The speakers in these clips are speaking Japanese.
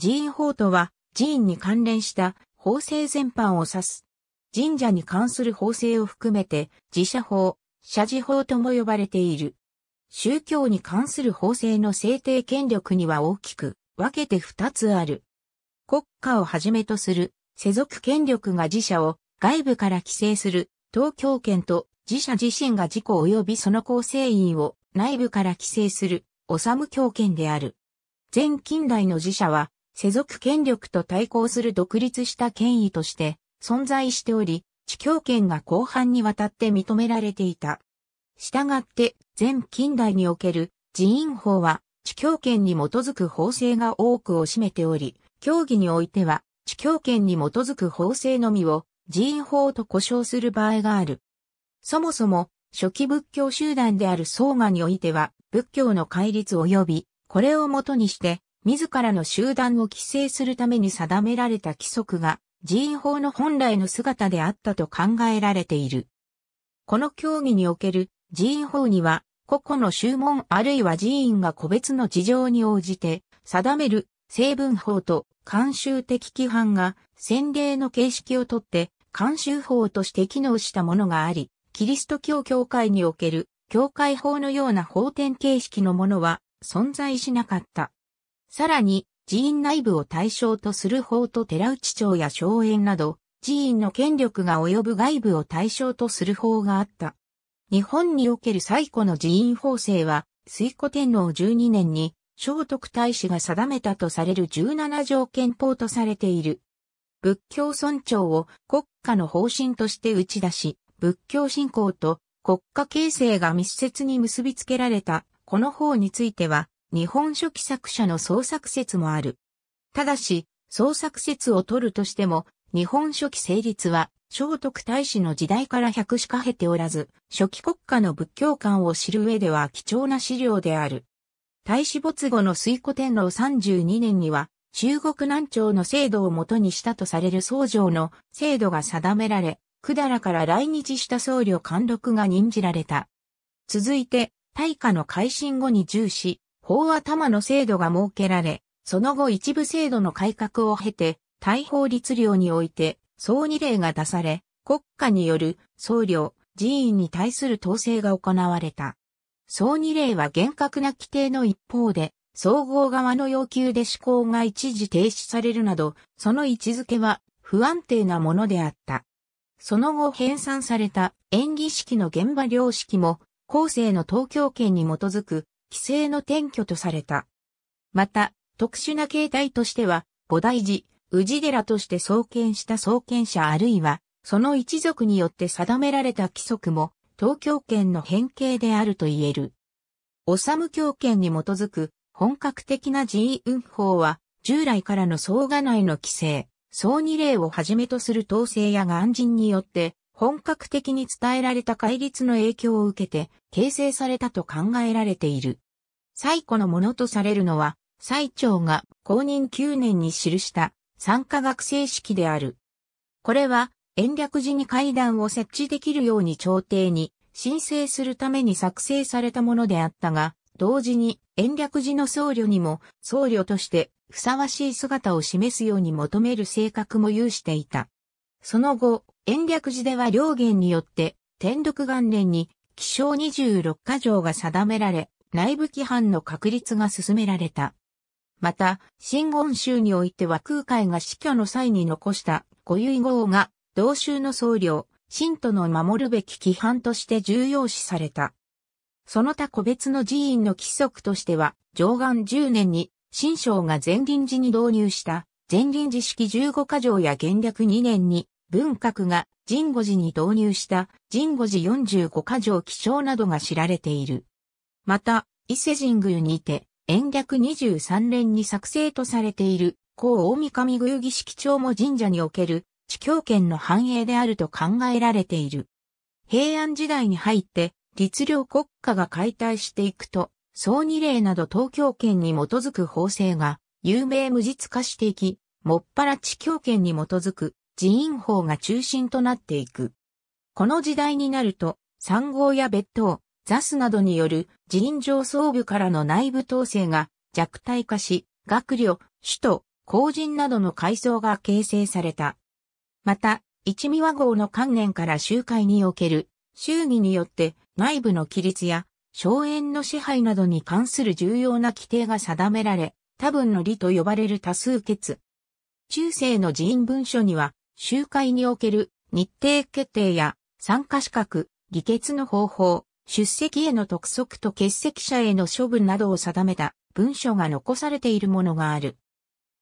寺院法とは、寺院に関連した法制全般を指す。神社に関する法制を含めて、自社法、社寺法とも呼ばれている。宗教に関する法制の制定権力には大きく分けて二つある。国家をはじめとする世俗権力が自社を外部から規制する東京圏と自社自身が自己及びその構成員を内部から規制する治務教権である。前近代の寺社は世俗権力と対抗する独立した権威として存在しており、地教権が広範にわたって認められていた。従って、全近代における寺院法は、地教権に基づく法制が多くを占めており、教義においては、地教権に基づく法制のみを寺院法と呼称する場合がある。そもそも、初期仏教集団である宋河においては、仏教の戒律及び、これをもとにして、自らの集団を規制するために定められた規則が寺院法の本来の姿であったと考えられている。この教義における寺院法には、個々の宗門あるいは寺院が個別の事情に応じて定める成分法と慣習的規範が先例の形式をとって慣習法として機能したものがあり、キリスト教教会における教会法のような法典形式のものは存在しなかった。さらに、寺院内部を対象とする法と寺内町や荘園など、寺院の権力が及ぶ外部を対象とする法があった。日本における最古の寺院法制は、水古天皇12年に、聖徳太子が定めたとされる17条憲法とされている。仏教尊重を国家の方針として打ち出し、仏教信仰と国家形成が密接に結びつけられた、この法については、日本書記作者の創作説もある。ただし、創作説を取るとしても、日本書記成立は、聖徳太子の時代から百しか経ておらず、初期国家の仏教観を知る上では貴重な資料である。太子没後の水古天皇32年には、中国南朝の制度をもとにしたとされる僧正の制度が定められ、百済から来日した僧侶貫禄が任じられた。続いて、大化の改新後に重視、法頭の制度が設けられ、その後一部制度の改革を経て、大法律令において、総二例が出され、国家による総領、寺院に対する統制が行われた。総二例は厳格な規定の一方で、総合側の要求で施行が一時停止されるなど、その位置づけは不安定なものであった。その後編纂された演技式の現場良識も、後世の東京圏に基づく規制の転居とされた。また、特殊な形態としては、菩提寺、氏寺として創建した創建者あるいは、その一族によって定められた規則も、東京圏の変形であると言える。おさむ教圏に基づく本格的な寺院運法は、従来からの総画内の規制、総二例をはじめとする統制や眼人によって、本格的に伝えられた戒律の影響を受けて形成されたと考えられている。最古のものとされるのは、最長が公認9年に記した参加学生式である。これは、延暦寺に階段を設置できるように朝廷に申請するために作成されたものであったが、同時に延暦寺の僧侶にも僧侶としてふさわしい姿を示すように求める性格も有していた。その後、延暦寺では両元によって、天禄元年に、気象26箇条が定められ、内部規範の確立が進められた。また、新言宗においては空海が死去の際に残したご遺号が、同宗の僧侶、信徒の守るべき規範として重要視された。その他個別の寺院の規則としては、上岸10年に、新章が前臨寺に導入した、前臨寺式15箇条や元略2年に、文革が神護寺に導入した神護寺45箇条記章などが知られている。また、伊勢神宮にて、延暦23連に作成とされている、高大神宮儀式帳も神社における、地教圏の繁栄であると考えられている。平安時代に入って、律令国家が解体していくと、総二例など東京圏に基づく法制が、有名無実化していき、もっぱら地教圏に基づく寺院法が中心となっていく。この時代になると、産号や別当、ザスなどによる寺院上層部からの内部統制が弱体化し、学旅、首都、公人などの階層が形成された。また、一味和合の観念から集会における、衆議によって内部の規律や、荘園の支配などに関する重要な規定が定められ、多分の理と呼ばれる多数決。中世の寺院文書には、集会における日程決定や参加資格、議決の方法、出席への督促と欠席者への処分などを定めた文書が残されているものがある。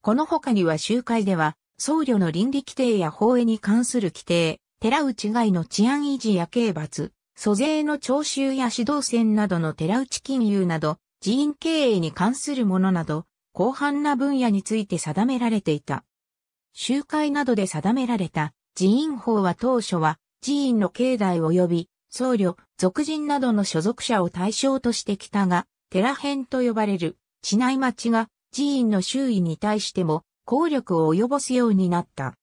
この他には集会では、僧侶の倫理規定や法営に関する規定、寺内外の治安維持や刑罰、租税の徴収や指導船などの寺内金融など、寺院経営に関するものなど、広範な分野について定められていた。集会などで定められた寺院法は当初は寺院の境内及び僧侶、俗人などの所属者を対象としてきたが、寺編と呼ばれる地内町が寺院の周囲に対しても効力を及ぼすようになった。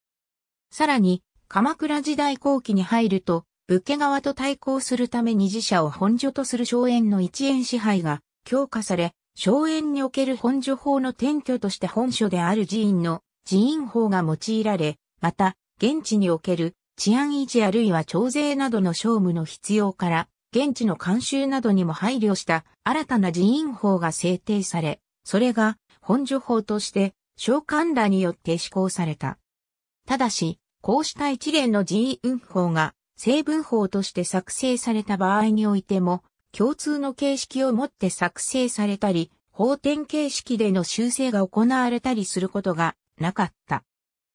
さらに、鎌倉時代後期に入ると、武家側と対抗するために寺社を本所とする荘園の一円支配が強化され、荘園における本所法の転居として本所である寺院の人員法が用いられ、また、現地における治安維持あるいは徴税などの商務の必要から、現地の慣習などにも配慮した新たな人員法が制定され、それが本所法として召喚らによって施行された。ただし、こうした一連の人員法が成分法として作成された場合においても、共通の形式をもって作成されたり、法典形式での修正が行われたりすることがなかった。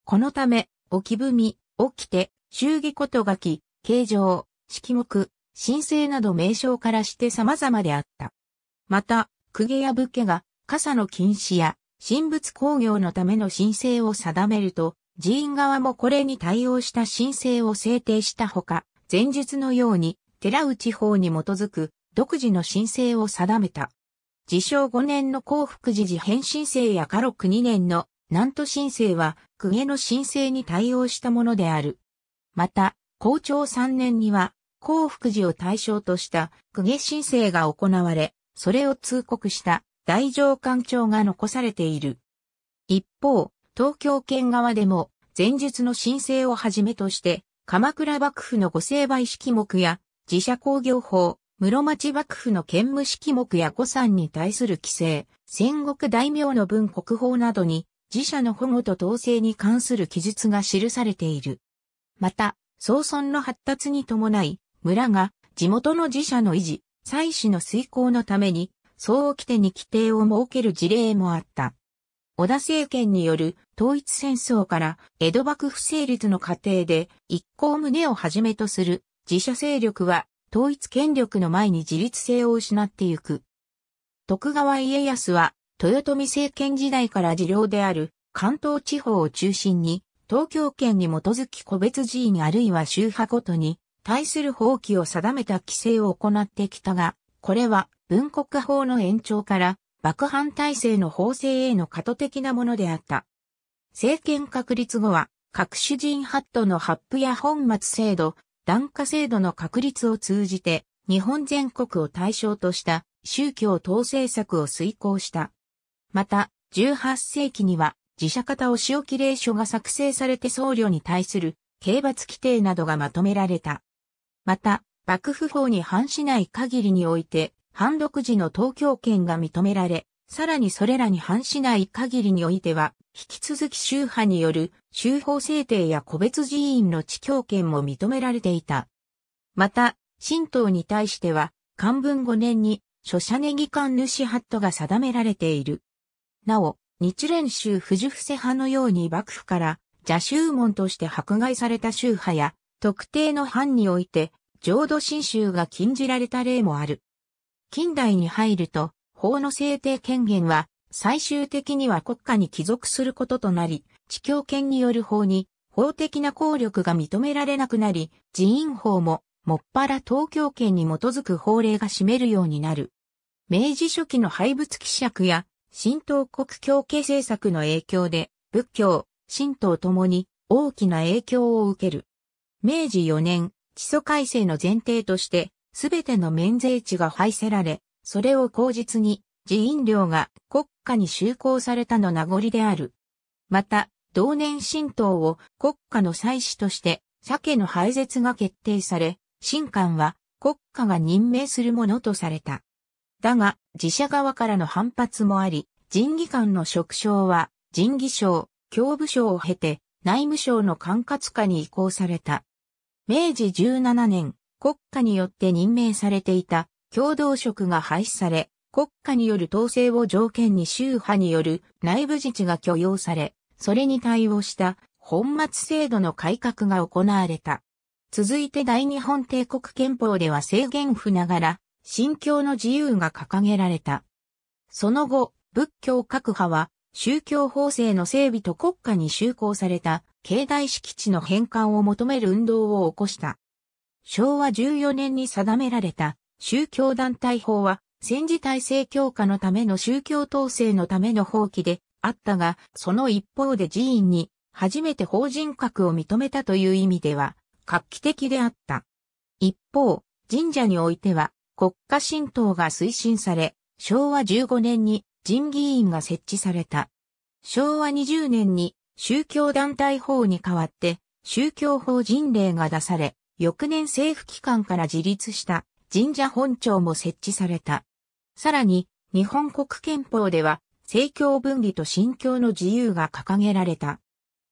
このため、置き踏み、起きて、衆儀ことき、形状、式目、申請など名称からして様々であった。また、公家や武家が傘の禁止や神仏工業のための申請を定めると、寺院側もこれに対応した申請を制定したほか、前述のように寺内法に基づく独自の申請を定めた。自称5年の幸福寺事変申制や過禄2年の南都申請は、公家の申請に対応したものである。また、校長3年には、幸福寺を対象とした公家申請が行われ、それを通告した大乗官庁が残されている。一方、東京県側でも、前述の申請をはじめとして、鎌倉幕府の御成敗式目や、自社工業法、室町幕府の兼務式目や御山に対する規制、戦国大名の文国法などに自社の保護と統制に関する記述が記されている。また、総村の発達に伴い、村が地元の自社の維持、祭祀の遂行のために、総起定に規定を設ける事例もあった。織田政権による統一戦争から江戸幕府成立の過程で一行胸をはじめとする自社勢力は統一権力の前に自立性を失ってゆく。徳川家康は豊臣政権時代から事領である関東地方を中心に、東京圏に基づき個別寺院あるいは宗派ごとに対する法規を定めた規制を行ってきたが、これは文国法の延長から幕藩体制の法制への過渡的なものであった。政権確立後は、各種人ハットの発布や本末制度、檀家制度の確立を通じて、日本全国を対象とした宗教統制策を遂行した。また、18世紀には自社方お仕置き令書が作成されて僧侶に対する刑罰規定などがまとめられた。また、幕府法に反しない限りにおいて、反独自の東京権が認められ、さらにそれらに反しない限りにおいては、引き続き宗派による宗法制定や個別寺院の地教権も認められていた。また、神道に対しては、漢文5年に、諸者ネギ官主ハットが定められている。なお、日蓮宗富士伏せ派のように幕府から邪宗門として迫害された宗派や、特定の藩において、浄土真宗が禁じられた例もある。近代に入ると、法の制定権限は、最終的には国家に帰属することとなり、地教権による法に、法的な効力が認められなくなり、寺院法も、もっぱら東京圏に基づく法令が占めるようになる。明治初期の廃仏希釈や神道国教系政策の影響で、仏教、神道ともに大きな影響を受ける。明治4年、基礎改正の前提として、すべての免税地が廃せられ、それを口実に、寺院料が国家に就航されたの名残である。また、同年神道を国家の祭祀として、鮭の廃絶が決定され、神官は国家が任命するものとされた。だが、自社側からの反発もあり、人技官の職称は、人技省、教部省を経て、内務省の管轄下に移行された。明治17年、国家によって任命されていた共同職が廃止され、国家による統制を条件に宗派による内部自治が許容され、それに対応した本末制度の改革が行われた。続いて大日本帝国憲法では制限不ながら、信教の自由が掲げられた。その後、仏教各派は宗教法制の整備と国家に就行された境内敷地の返還を求める運動を起こした。昭和14年に定められた宗教団体法は戦時体制強化のための宗教統制のための法規であったが、その一方で寺院に初めて法人格を認めたという意味では画期的であった。一方、神社においては国家神道が推進され、昭和15年に人議員が設置された。昭和20年に宗教団体法に代わって宗教法人令が出され、翌年政府機関から自立した神社本庁も設置された。さらに、日本国憲法では、政教分離と信教の自由が掲げられた。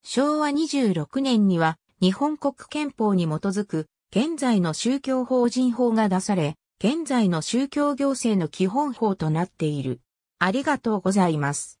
昭和26年には、日本国憲法に基づく、現在の宗教法人法が出され、現在の宗教行政の基本法となっている。ありがとうございます。